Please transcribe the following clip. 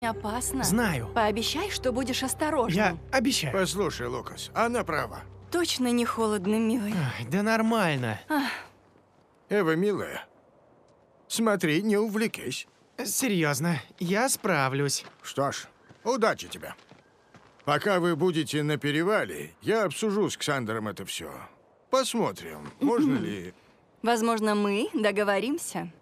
Опасно. Знаю. Пообещай, что будешь осторожным. Я обещаю. Послушай, Лукас, она права. Точно не холодно, милый. Ай, да нормально. Ах. Эва, милая, смотри, не увлекись. Серьезно, я справлюсь. Что ж, удачи тебе. Пока вы будете на перевале, я обсужу с Ксандером это все. Посмотрим, можно ли... Возможно, мы договоримся.